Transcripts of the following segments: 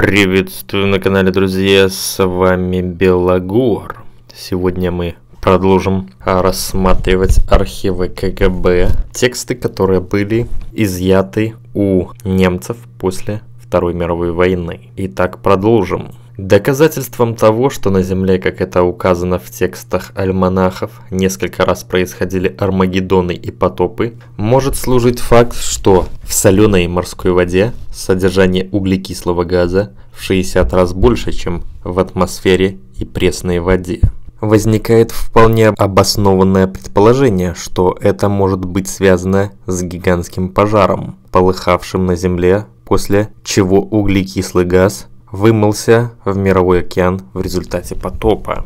Приветствую на канале, друзья, с вами Белогор. Сегодня мы продолжим рассматривать архивы КГБ, тексты, которые были изъяты у немцев после Второй мировой войны. Итак, продолжим. Доказательством того, что на Земле, как это указано в текстах альманахов, несколько раз происходили армагеддоны и потопы, может служить факт, что в соленой морской воде содержание углекислого газа в 60 раз больше, чем в атмосфере и пресной воде. Возникает вполне обоснованное предположение, что это может быть связано с гигантским пожаром, полыхавшим на Земле после чего углекислый газ вымылся в мировой океан в результате потопа.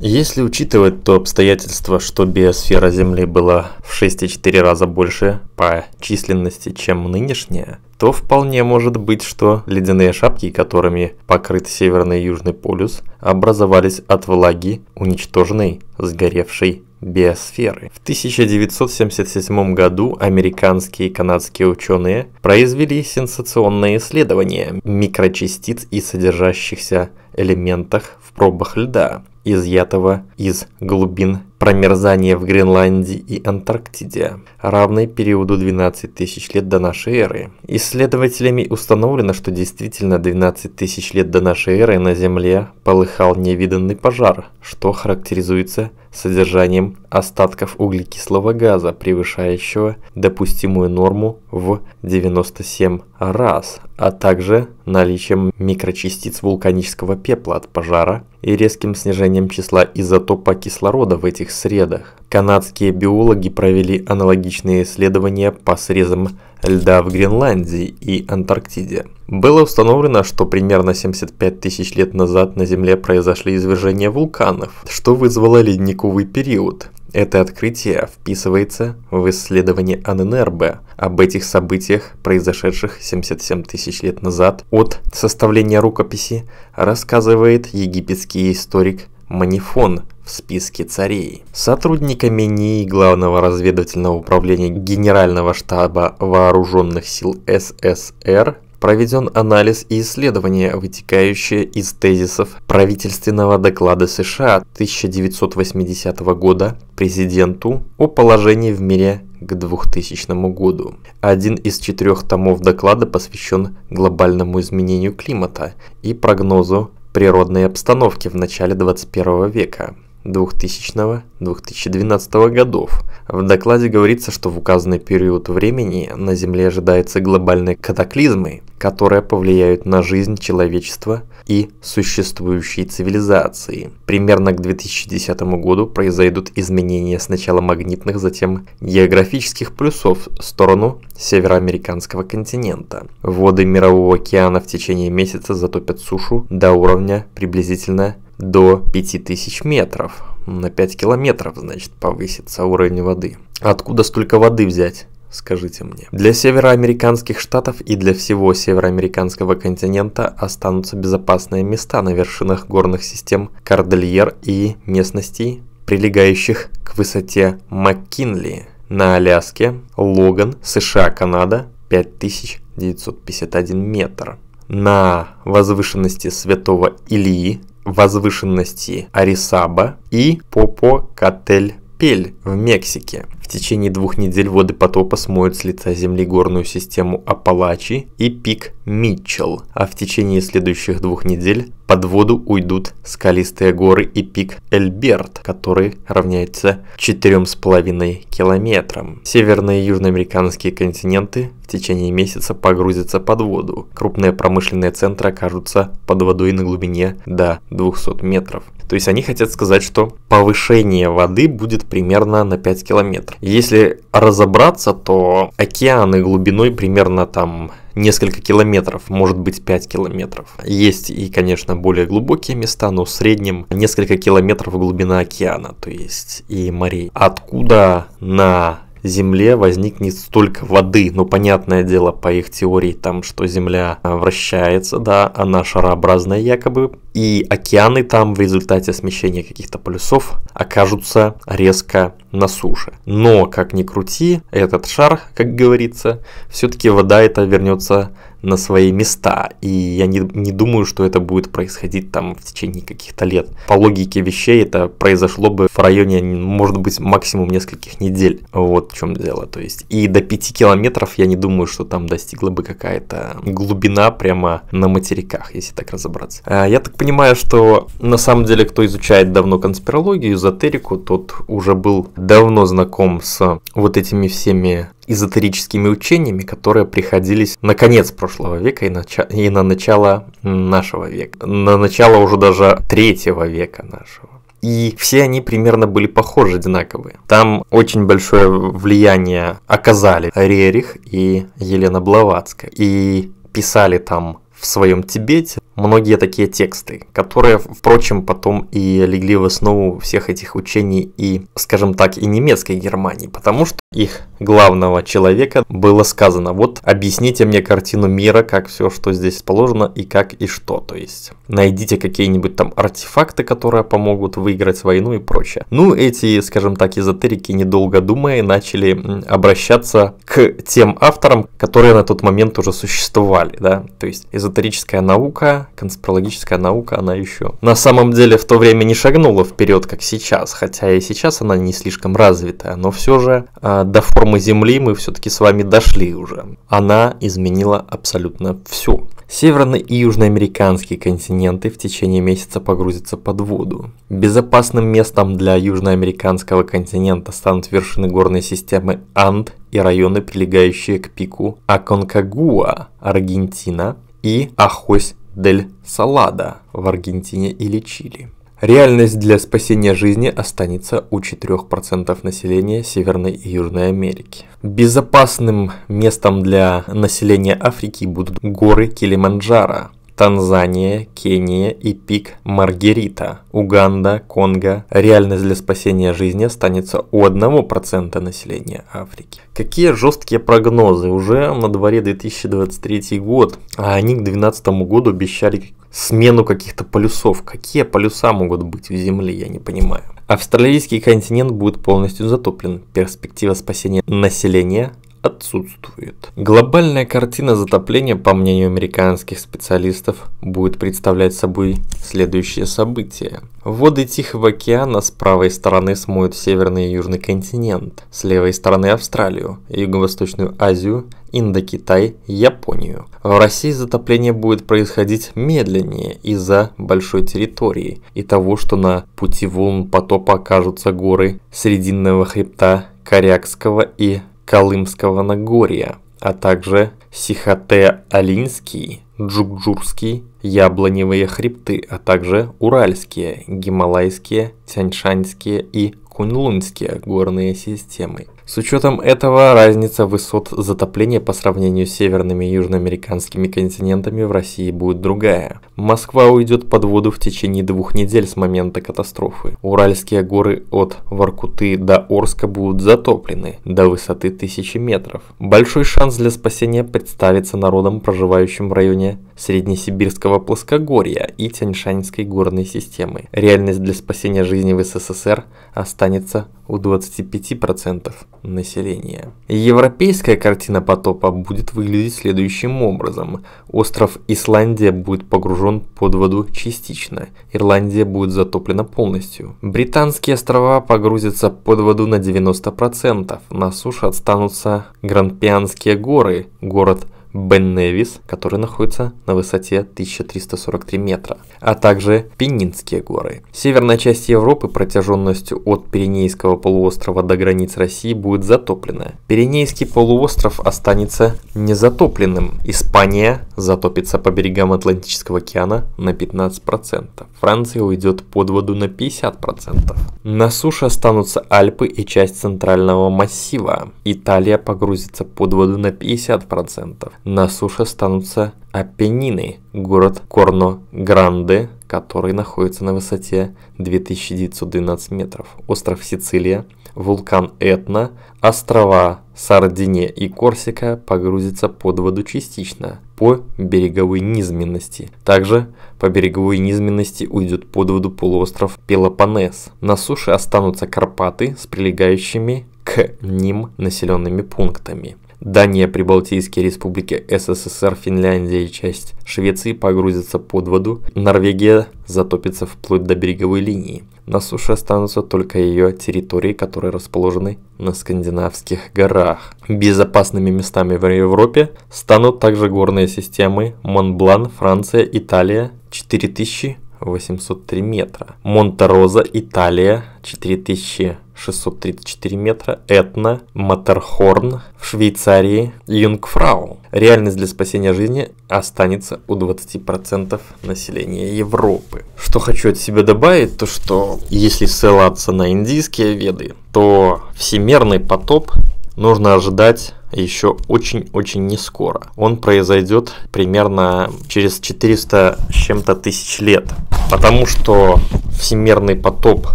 Если учитывать то обстоятельство, что биосфера Земли была в 6,4 раза больше по численности, чем нынешняя, то вполне может быть, что ледяные шапки, которыми покрыт Северный и Южный полюс, образовались от влаги, уничтоженной, сгоревшей биосферы. В 1977 году американские и канадские ученые произвели сенсационное исследование микрочастиц и содержащихся элементах в пробах льда, изъятого из глубин промерзания в Гренландии и Антарктиде, равной периоду 12 тысяч лет до нашей эры. Исследователями установлено, что действительно 12 тысяч лет до нашей эры на Земле полыхал невиданный пожар, что характеризуется содержанием остатков углекислого газа, превышающего допустимую норму в 97 раз, а также наличием микрочастиц вулканического пепла от пожара и резким снижением числа изотопа кислорода в этих средах. Канадские биологи провели аналогичные исследования по срезам льда в Гренландии и Антарктиде. Было установлено, что примерно 75 тысяч лет назад на Земле произошли извержения вулканов, что вызвало ледниковый период – это открытие вписывается в исследование АННРБ об этих событиях, произошедших 77 тысяч лет назад. От составления рукописи рассказывает египетский историк Манифон в списке царей. Сотрудниками НИИ Главного разведывательного управления Генерального штаба Вооруженных сил СССР проведен анализ и исследования, вытекающие из тезисов правительственного доклада США 1980 года президенту о положении в мире к 2000 году. Один из четырех томов доклада посвящен глобальному изменению климата и прогнозу природной обстановки в начале 21 века. 2000-2012 годов. В докладе говорится, что в указанный период времени на Земле ожидаются глобальные катаклизмы, которые повлияют на жизнь человечества и существующие цивилизации. Примерно к 2010 году произойдут изменения сначала магнитных, затем географических плюсов в сторону североамериканского континента. Воды Мирового океана в течение месяца затопят сушу до уровня приблизительно до 5000 метров. На 5 километров, значит, повысится уровень воды. Откуда столько воды взять? скажите мне. Для североамериканских штатов и для всего североамериканского континента останутся безопасные места на вершинах горных систем Кордельер и местностей, прилегающих к высоте Маккинли на Аляске, Логан, США, Канада, 5951 метр. На возвышенности Святого Илии возвышенности Арисаба и Попо Попокатель Пель в Мексике. В течение двух недель воды потопа смоют с лица земли горную систему Апалачи и пик Митчелл, а в течение следующих двух недель под воду уйдут скалистые горы и пик Эльберт, который равняется четырем с половиной километрам. Северные и южноамериканские континенты в течение месяца погрузятся под воду. Крупные промышленные центры окажутся под водой на глубине до 200 метров. То есть они хотят сказать, что повышение воды будет примерно на 5 километров если разобраться, то океаны глубиной примерно там несколько километров, может быть 5 километров. Есть и, конечно, более глубокие места, но в среднем несколько километров глубина океана, то есть и морей. Откуда на Земле возникнет столько воды. но ну, понятное дело, по их теории, там, что Земля а, вращается, да, она а шарообразная якобы, и океаны там в результате смещения каких-то полюсов окажутся резко на суше. Но, как ни крути, этот шар, как говорится, все-таки вода это вернется на свои места. И я не, не думаю, что это будет происходить там в течение каких-то лет. По логике вещей это произошло бы в районе, может быть, максимум нескольких недель. Вот в чем дело. То есть и до 5 километров я не думаю, что там достигла бы какая-то глубина прямо на материках, если так разобраться. А, я так понимаю, понимаю, что на самом деле, кто изучает давно конспирологию, эзотерику, тот уже был давно знаком с вот этими всеми эзотерическими учениями, которые приходились на конец прошлого века и, нача- и на начало нашего века. На начало уже даже третьего века нашего и все они примерно были похожи, одинаковые. Там очень большое влияние оказали Рерих и Елена Блаватская, и писали там в своем Тибете многие такие тексты, которые, впрочем, потом и легли в основу всех этих учений и, скажем так, и немецкой Германии, потому что их главного человека было сказано, вот объясните мне картину мира, как все, что здесь положено и как и что, то есть найдите какие-нибудь там артефакты, которые помогут выиграть войну и прочее. Ну, эти, скажем так, эзотерики, недолго думая, начали обращаться к тем авторам, которые на тот момент уже существовали, да, то есть эзотерическая наука, конспирологическая наука, она еще на самом деле в то время не шагнула вперед, как сейчас, хотя и сейчас она не слишком развитая, но все же э, до формы Земли мы все-таки с вами дошли уже. Она изменила абсолютно все. Северный и южноамериканские континенты в течение месяца погрузятся под воду. Безопасным местом для южноамериканского континента станут вершины горной системы Анд и районы, прилегающие к пику Аконкагуа, Аргентина, и Ахось-дель-Салада в Аргентине или Чили. Реальность для спасения жизни останется у 4% населения Северной и Южной Америки. Безопасным местом для населения Африки будут горы Килиманджаро – Танзания, Кения и пик Маргерита, Уганда, Конго. Реальность для спасения жизни останется у 1% населения Африки. Какие жесткие прогнозы? Уже на дворе 2023 год, а они к 2012 году обещали смену каких-то полюсов. Какие полюса могут быть в Земле, я не понимаю. Австралийский континент будет полностью затоплен. Перспектива спасения населения отсутствует. Глобальная картина затопления, по мнению американских специалистов, будет представлять собой следующие события. Воды Тихого океана с правой стороны смоют северный и южный континент, с левой стороны Австралию, Юго-Восточную Азию, Индокитай, Японию. В России затопление будет происходить медленнее из-за большой территории и того, что на пути волн потопа окажутся горы Срединного хребта Корякского и Калымского Нагорья, а также Сихоте-Алинский, Джукджурский, Яблоневые хребты, а также Уральские, Гималайские, Тяньшанские и Куньлунские горные системы. С учетом этого разница высот затопления по сравнению с северными и южноамериканскими континентами в России будет другая. Москва уйдет под воду в течение двух недель с момента катастрофы. Уральские горы от Воркуты до Орска будут затоплены до высоты тысячи метров. Большой шанс для спасения представится народам, проживающим в районе Среднесибирского плоскогорья и Тяньшаньской горной системы. Реальность для спасения жизни в СССР останется у 25% населения. Европейская картина потопа будет выглядеть следующим образом. Остров Исландия будет погружен под воду частично, Ирландия будет затоплена полностью. Британские острова погрузятся под воду на 90%, на суше отстанутся Гранпианские горы, город Бен-Невис, который находится на высоте 1343 метра, а также Пенинские горы. Северная часть Европы протяженностью от Пиренейского полуострова до границ России будет затоплена. Пиренейский полуостров останется незатопленным. Испания затопится по берегам Атлантического океана на 15%. Франция уйдет под воду на 50%. На суше останутся Альпы и часть центрального массива. Италия погрузится под воду на 50% на суше останутся Апеннины, город Корно-Гранде, который находится на высоте 2912 метров, остров Сицилия, вулкан Этна, острова Сардиния и Корсика погрузятся под воду частично по береговой низменности. Также по береговой низменности уйдет под воду полуостров Пелопонес. На суше останутся Карпаты с прилегающими к ним населенными пунктами. Дания, Прибалтийские республики, СССР, Финляндия и часть Швеции погрузятся под воду, Норвегия затопится вплоть до береговой линии. На суше останутся только ее территории, которые расположены на Скандинавских горах. Безопасными местами в Европе станут также горные системы Монблан, Франция, Италия, 4000 803 метра. Монтероза, Италия, 4634 метра. Этна, Матерхорн в Швейцарии, Юнгфрау. Реальность для спасения жизни останется у 20% населения Европы. Что хочу от себя добавить, то что если ссылаться на индийские веды, то всемирный потоп нужно ожидать еще очень-очень не скоро. Он произойдет примерно через 400 с чем-то тысяч лет. Потому что всемирный потоп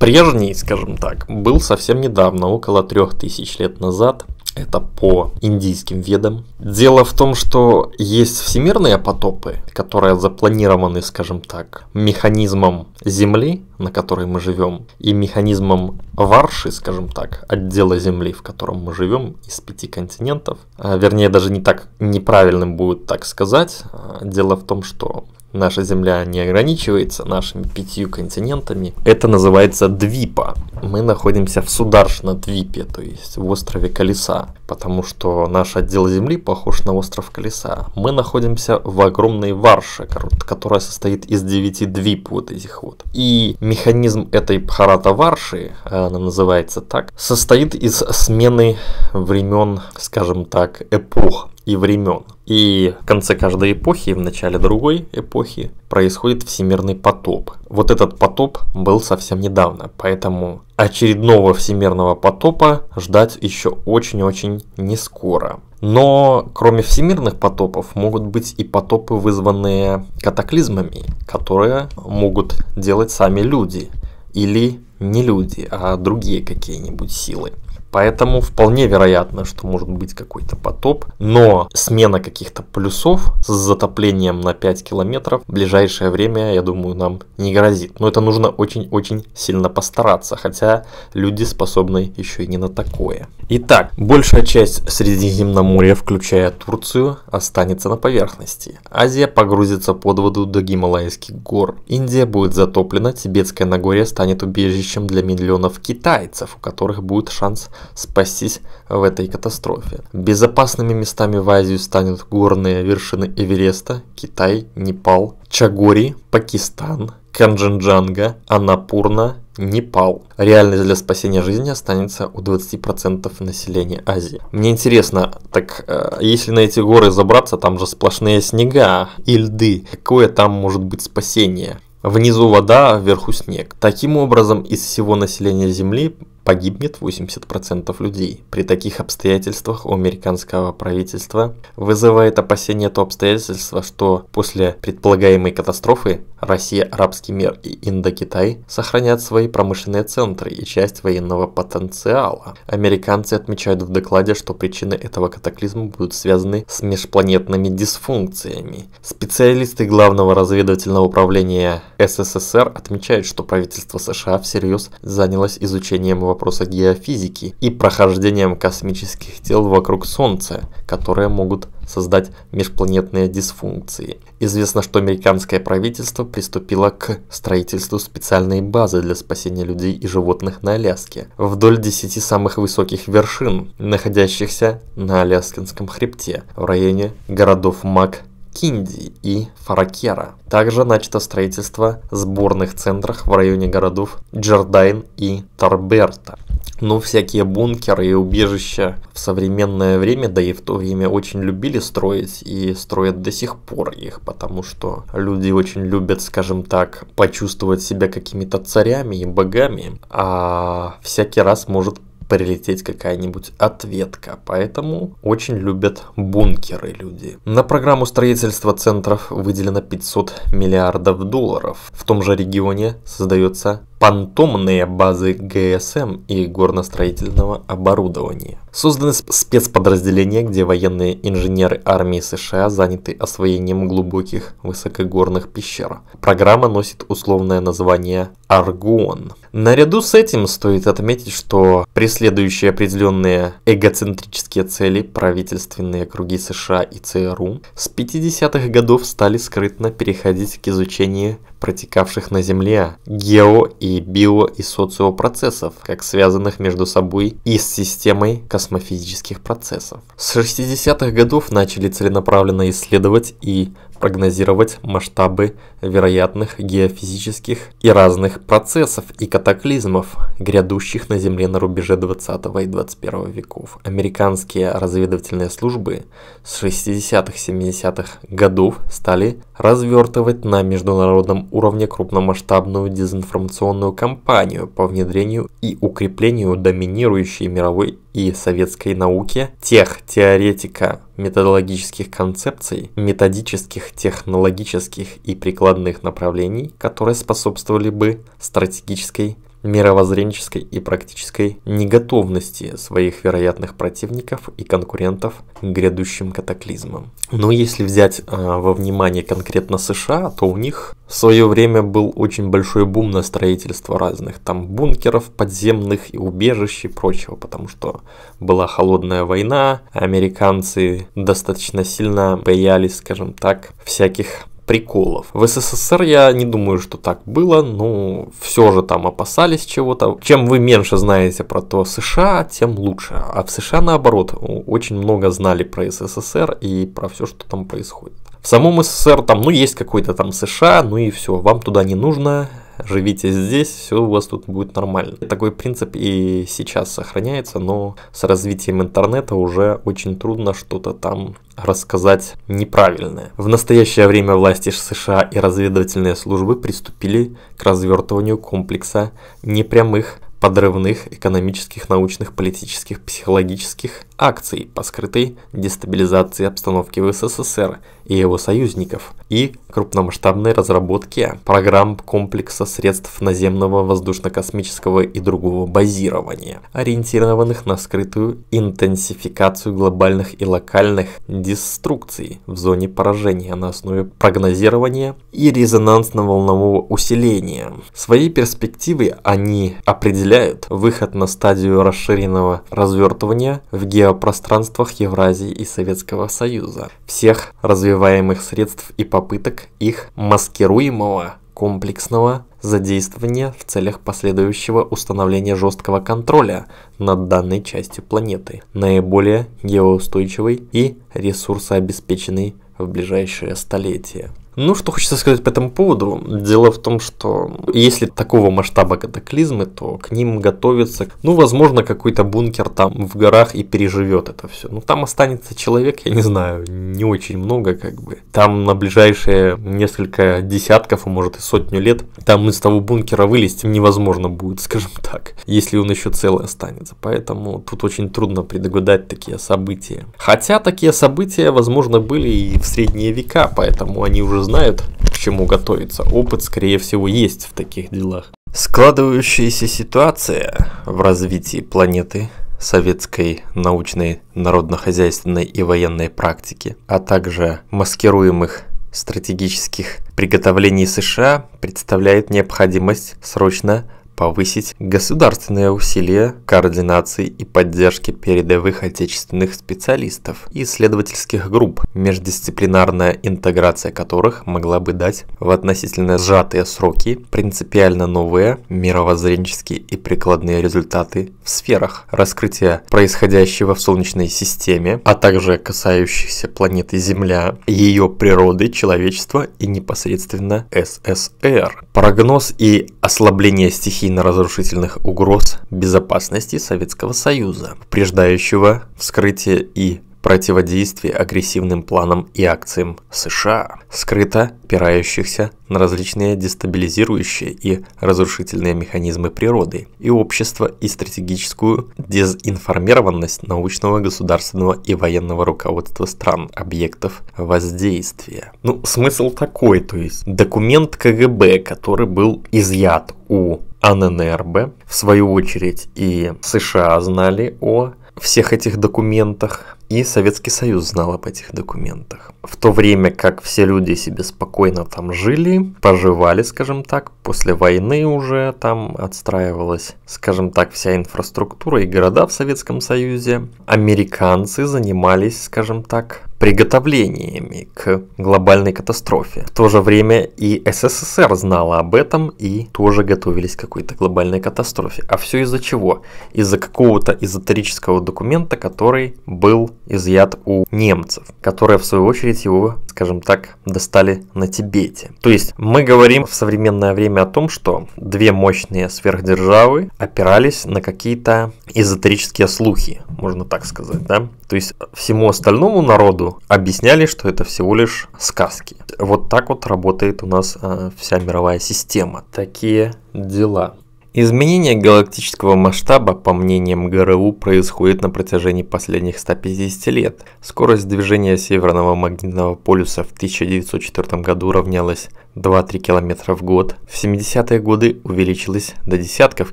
прежний, скажем так, был совсем недавно, около 3000 лет назад. Это по индийским ведам. Дело в том, что есть всемирные потопы, которые запланированы, скажем так, механизмом Земли, на которой мы живем, и механизмом варши, скажем так, отдела Земли, в котором мы живем, из пяти континентов. А, вернее, даже не так неправильным будет так сказать. А, дело в том, что наша Земля не ограничивается нашими пятью континентами. Это называется двипа мы находимся в Сударшна-Двипе, то есть в острове Колеса, потому что наш отдел Земли похож на остров Колеса. Мы находимся в огромной варше, которая состоит из 9 двип вот этих вот. И механизм этой Бхарата-варши, э, она называется так, состоит из смены времен, скажем так, эпох и времен. И в конце каждой эпохи, и в начале другой эпохи происходит всемирный потоп, вот этот потоп был совсем недавно, поэтому очередного всемирного потопа ждать еще очень-очень не скоро. Но кроме всемирных потопов могут быть и потопы, вызванные катаклизмами, которые могут делать сами люди или не люди, а другие какие-нибудь силы. Поэтому вполне вероятно, что может быть какой-то потоп, но смена каких-то плюсов с затоплением на 5 километров в ближайшее время, я думаю, нам не грозит. Но это нужно очень-очень сильно постараться, хотя люди способны еще и не на такое. Итак, большая часть Средиземноморья, включая Турцию, останется на поверхности. Азия погрузится под воду до Гималайских гор. Индия будет затоплена, Тибетское Нагорье станет убежищем для миллионов китайцев, у которых будет шанс спастись в этой катастрофе. Безопасными местами в Азию станут горные вершины Эвереста, Китай, Непал, Чагори, Пакистан, Канджанджанга, Анапурна, Непал. Реальность для спасения жизни останется у 20% населения Азии. Мне интересно, так э, если на эти горы забраться, там же сплошные снега и льды. Какое там может быть спасение? Внизу вода, вверху снег. Таким образом, из всего населения Земли Погибнет 80% людей. При таких обстоятельствах у американского правительства вызывает опасение то обстоятельство, что после предполагаемой катастрофы Россия, арабский мир и Индокитай сохранят свои промышленные центры и часть военного потенциала. Американцы отмечают в докладе, что причины этого катаклизма будут связаны с межпланетными дисфункциями. Специалисты Главного разведывательного управления СССР отмечают, что правительство США всерьез занялось изучением вопроса геофизики и прохождением космических тел вокруг Солнца, которые могут создать межпланетные дисфункции. Известно, что американское правительство приступило к строительству специальной базы для спасения людей и животных на Аляске, вдоль 10 самых высоких вершин, находящихся на Аляскинском хребте, в районе городов Мак Кинди и Фаракера. Также начато строительство сборных центров в районе городов Джердайн и Тарберта. Но ну, всякие бункеры и убежища в современное время, да и в то время очень любили строить и строят до сих пор их, потому что люди очень любят, скажем так, почувствовать себя какими-то царями и богами, а всякий раз может прилететь какая-нибудь ответка, поэтому очень любят бункеры люди. На программу строительства центров выделено 500 миллиардов долларов. В том же регионе создается фантомные базы ГСМ и горностроительного оборудования. Созданы спецподразделения, где военные инженеры армии США заняты освоением глубоких высокогорных пещер. Программа носит условное название «Аргон». Наряду с этим стоит отметить, что преследующие определенные эгоцентрические цели правительственные круги США и ЦРУ с 50-х годов стали скрытно переходить к изучению протекавших на Земле, гео- и био- и социопроцессов, как связанных между собой и с системой космофизических процессов. С 60-х годов начали целенаправленно исследовать и прогнозировать масштабы вероятных геофизических и разных процессов и катаклизмов, грядущих на Земле на рубеже 20 и 21 веков. Американские разведывательные службы с 60-70-х годов стали развертывать на международном уровне крупномасштабную дезинформационную кампанию по внедрению и укреплению доминирующей мировой и советской науке, тех теоретика методологических концепций, методических, технологических и прикладных направлений, которые способствовали бы стратегической мировоззренческой и практической неготовности своих вероятных противников и конкурентов к грядущим катаклизмам. Но если взять э, во внимание конкретно США, то у них в свое время был очень большой бум на строительство разных там бункеров подземных и убежищ и прочего, потому что была холодная война, американцы достаточно сильно боялись, скажем так, всяких приколов. В СССР я не думаю, что так было, но все же там опасались чего-то. Чем вы меньше знаете про то США, тем лучше. А в США наоборот, очень много знали про СССР и про все, что там происходит. В самом СССР там, ну, есть какой-то там США, ну и все, вам туда не нужно, живите здесь, все у вас тут будет нормально. Такой принцип и сейчас сохраняется, но с развитием интернета уже очень трудно что-то там рассказать неправильное. В настоящее время власти США и разведывательные службы приступили к развертыванию комплекса непрямых подрывных экономических, научных, политических, психологических акций по скрытой дестабилизации обстановки в СССР и его союзников, и крупномасштабной разработке программ комплекса средств наземного, воздушно-космического и другого базирования, ориентированных на скрытую интенсификацию глобальных и локальных деструкций в зоне поражения на основе прогнозирования и резонансно-волнового усиления. Свои перспективы они определяют выход на стадию расширенного развертывания в геопространствах Евразии и Советского Союза, всех развивающихся развиваемых средств и попыток их маскируемого комплексного задействования в целях последующего установления жесткого контроля над данной частью планеты, наиболее геоустойчивой и ресурсообеспеченной в ближайшее столетие. Ну, что хочется сказать по этому поводу? Дело в том, что если такого масштаба катаклизмы, то к ним готовится, ну, возможно, какой-то бункер там в горах и переживет это все. Ну, там останется человек, я не знаю, не очень много как бы. Там на ближайшие несколько десятков, а может и сотню лет, там из того бункера вылезть невозможно будет, скажем так, если он еще целый останется. Поэтому тут очень трудно предугадать такие события. Хотя такие события, возможно, были и в средние века, поэтому они уже знают, к чему готовиться. Опыт, скорее всего, есть в таких делах. Складывающаяся ситуация в развитии планеты советской научной, народно-хозяйственной и военной практики, а также маскируемых стратегических приготовлений США представляет необходимость срочно повысить государственные усилия координации и поддержки передовых отечественных специалистов и исследовательских групп, междисциплинарная интеграция которых могла бы дать в относительно сжатые сроки принципиально новые мировоззренческие и прикладные результаты в сферах раскрытия происходящего в Солнечной системе, а также касающихся планеты Земля, ее природы, человечества и непосредственно СССР. Прогноз и ослабление стихии стихийно-разрушительных угроз безопасности Советского Союза, преждающего вскрытие и противодействие агрессивным планам и акциям США, скрыто опирающихся на различные дестабилизирующие и разрушительные механизмы природы и общества и стратегическую дезинформированность научного, государственного и военного руководства стран, объектов воздействия. Ну, смысл такой, то есть документ КГБ, который был изъят у Анненербе, в свою очередь и США знали о всех этих документах, и Советский Союз знал об этих документах. В то время как все люди себе спокойно там жили, поживали, скажем так, после войны уже там отстраивалась, скажем так, вся инфраструктура и города в Советском Союзе, американцы занимались, скажем так, приготовлениями к глобальной катастрофе. В то же время и СССР знала об этом и тоже готовились к какой-то глобальной катастрофе. А все из-за чего? Из-за какого-то эзотерического документа, который был изъят у немцев, которые в свою очередь его, скажем так, достали на Тибете. То есть мы говорим в современное время о том, что две мощные сверхдержавы опирались на какие-то эзотерические слухи, можно так сказать, да? То есть всему остальному народу объясняли, что это всего лишь сказки. Вот так вот работает у нас э, вся мировая система. Такие дела. Изменение галактического масштаба, по мнениям ГРУ, происходит на протяжении последних 150 лет. Скорость движения северного магнитного полюса в 1904 году равнялась 2-3 км в год, в 70-е годы увеличилась до десятков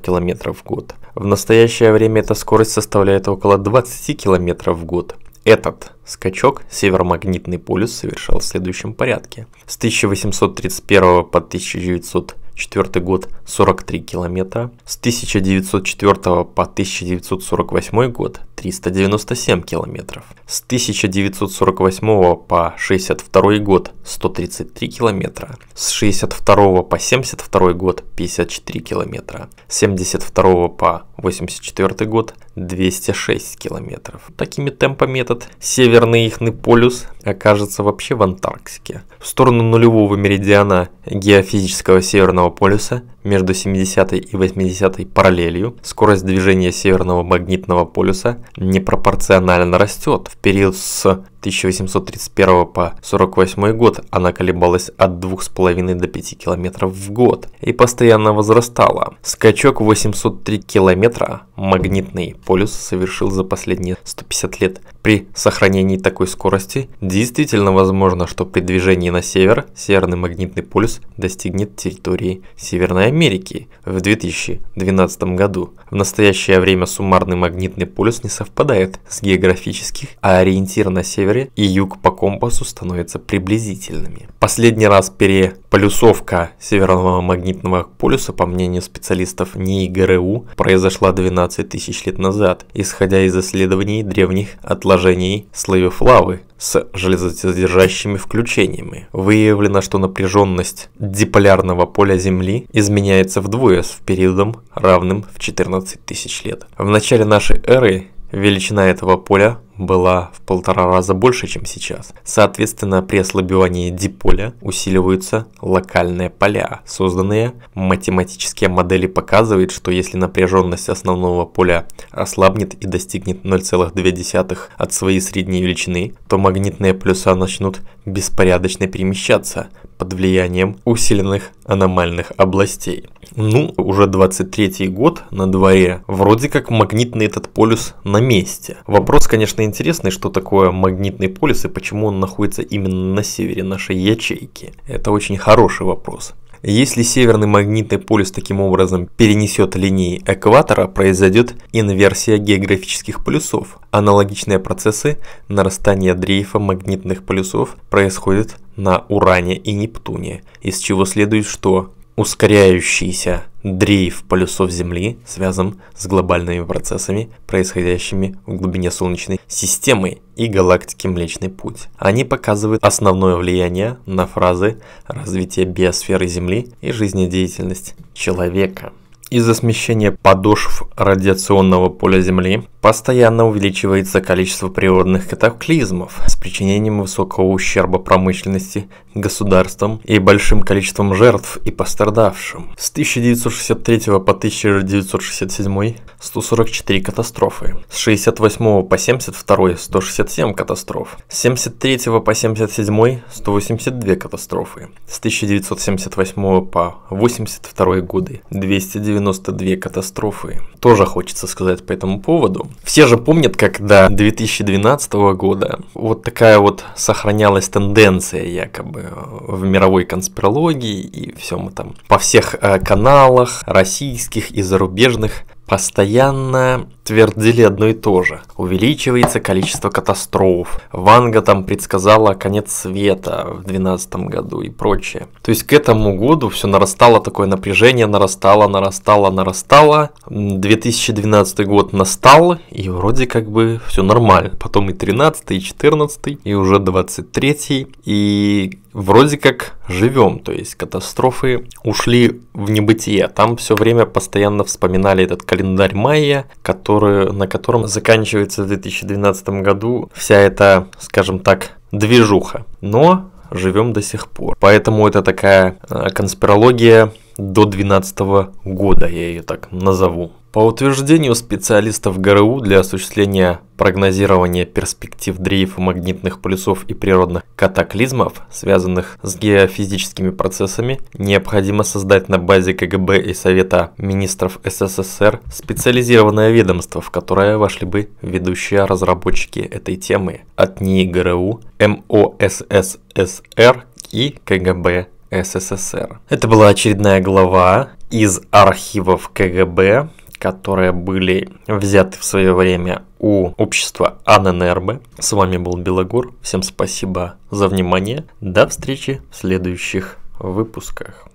километров в год. В настоящее время эта скорость составляет около 20 км в год. Этот скачок северомагнитный полюс совершал в следующем порядке. С 1831 по 1900 четвертый год 43 километра, с 1904 по 1948 год 397 километров. С 1948 по 62 год 133 километра. С 62 по 72 год 54 километра. С 72 по 84 год 206 километров. Такими темпами этот северный ихный полюс окажется вообще в Антарктике. В сторону нулевого меридиана геофизического северного полюса между 70 и 80 параллелью, скорость движения северного магнитного полюса непропорционально растет в период с 1831 по 48 год она колебалась от 2,5 до 5 км в год и постоянно возрастала. Скачок 803 км магнитный полюс совершил за последние 150 лет. При сохранении такой скорости действительно возможно, что при движении на север северный магнитный полюс достигнет территории Северной Америки в 2012 году. В настоящее время суммарный магнитный полюс не совпадает с географических, а ориентир на север севере, и юг по компасу становятся приблизительными. Последний раз переполюсовка северного магнитного полюса, по мнению специалистов НИИ ГРУ, произошла 12 тысяч лет назад, исходя из исследований древних отложений слоев лавы, с железодержащими включениями. Выявлено, что напряженность диполярного поля Земли изменяется вдвое с периодом, равным в 14 тысяч лет. В начале нашей эры величина этого поля была в полтора раза больше, чем сейчас. Соответственно, при ослабевании диполя усиливаются локальные поля, созданные. Математические модели показывают, что если напряженность основного поля ослабнет и достигнет 0,2 от своей средней величины, то магнитные полюса начнут беспорядочно перемещаться под влиянием усиленных аномальных областей. Ну, уже 23 год на дворе, вроде как магнитный этот полюс на месте. Вопрос, конечно, конечно, интересно, что такое магнитный полюс и почему он находится именно на севере нашей ячейки. Это очень хороший вопрос. Если северный магнитный полюс таким образом перенесет линии экватора, произойдет инверсия географических полюсов. Аналогичные процессы нарастания дрейфа магнитных полюсов происходят на Уране и Нептуне, из чего следует, что ускоряющийся Дрейф полюсов Земли связан с глобальными процессами, происходящими в глубине Солнечной системы и галактики Млечный Путь. Они показывают основное влияние на фразы развития биосферы Земли и жизнедеятельность человека. Из-за смещения подошв радиационного поля Земли Постоянно увеличивается количество природных катаклизмов с причинением высокого ущерба промышленности, государствам и большим количеством жертв и пострадавшим. С 1963 по 1967 144 катастрофы, с 68 по 72 167 катастроф, с 73 по 77 182 катастрофы, с 1978 по 82 годы 292 катастрофы. Тоже хочется сказать по этому поводу. Все же помнят, как до 2012 года вот такая вот сохранялась тенденция якобы э, в мировой конспирологии и всем этом. По всех э, каналах российских и зарубежных постоянно твердили одно и то же. Увеличивается количество катастроф. Ванга там предсказала конец света в 2012 году и прочее. То есть к этому году все нарастало такое напряжение, нарастало, нарастало, нарастало. 2012 год настал, и вроде как бы все нормально. Потом и 13, и 14, и уже 23, и вроде как живем, то есть катастрофы ушли в небытие. Там все время постоянно вспоминали этот календарь майя, который, на котором заканчивается в 2012 году вся эта, скажем так, движуха. Но живем до сих пор. Поэтому это такая э, конспирология до 12 года, я ее так назову. По утверждению специалистов ГРУ для осуществления прогнозирования перспектив дрейфа магнитных полюсов и природных катаклизмов, связанных с геофизическими процессами, необходимо создать на базе КГБ и Совета министров СССР специализированное ведомство, в которое вошли бы ведущие разработчики этой темы от НИИ ГРУ, МОСССР и КГБ СССР. Это была очередная глава из архивов КГБ которые были взяты в свое время у общества Аненербе. С вами был Белогор. Всем спасибо за внимание. До встречи в следующих выпусках.